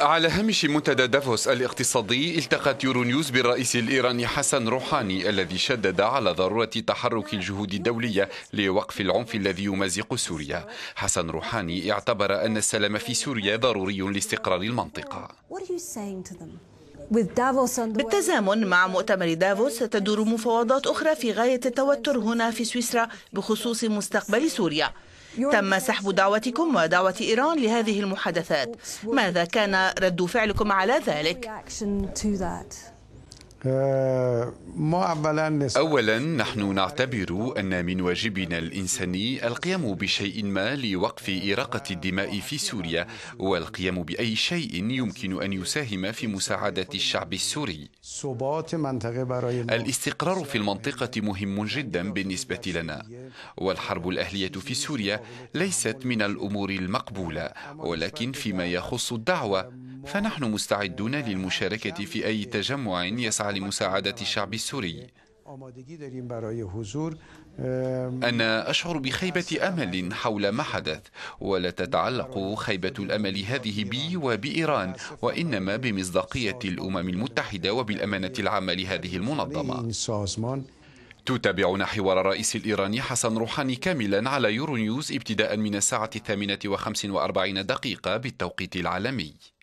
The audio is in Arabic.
على هامش منتدى دافوس الاقتصادي التقت يورونيوز بالرئيس الإيراني حسن روحاني الذي شدد على ضرورة تحرك الجهود الدولية لوقف العنف الذي يمازق سوريا حسن روحاني اعتبر أن السلام في سوريا ضروري لاستقرار المنطقة بالتزامن مع مؤتمر دافوس تدور مفاوضات أخرى في غاية التوتر هنا في سويسرا بخصوص مستقبل سوريا تم سحب دعوتكم ودعوة إيران لهذه المحادثات ماذا كان رد فعلكم على ذلك؟ اولا نحن نعتبر ان من واجبنا الانساني القيام بشيء ما لوقف اراقه الدماء في سوريا والقيام باي شيء يمكن ان يساهم في مساعده الشعب السوري الاستقرار في المنطقه مهم جدا بالنسبه لنا والحرب الاهليه في سوريا ليست من الامور المقبوله ولكن فيما يخص الدعوه فنحن مستعدون للمشاركة في أي تجمع يسعى لمساعدة الشعب السوري أنا أشعر بخيبة أمل حول ما حدث ولا تتعلق خيبة الأمل هذه بي وبإيران وإنما بمصداقية الأمم المتحدة وبالأمانة العامة لهذه المنظمة تتابعون حوار الرئيس الإيراني حسن روحاني كاملا على يورو نيوز ابتداء من الساعة الثامنة وخمس وأربعين دقيقة بالتوقيت العالمي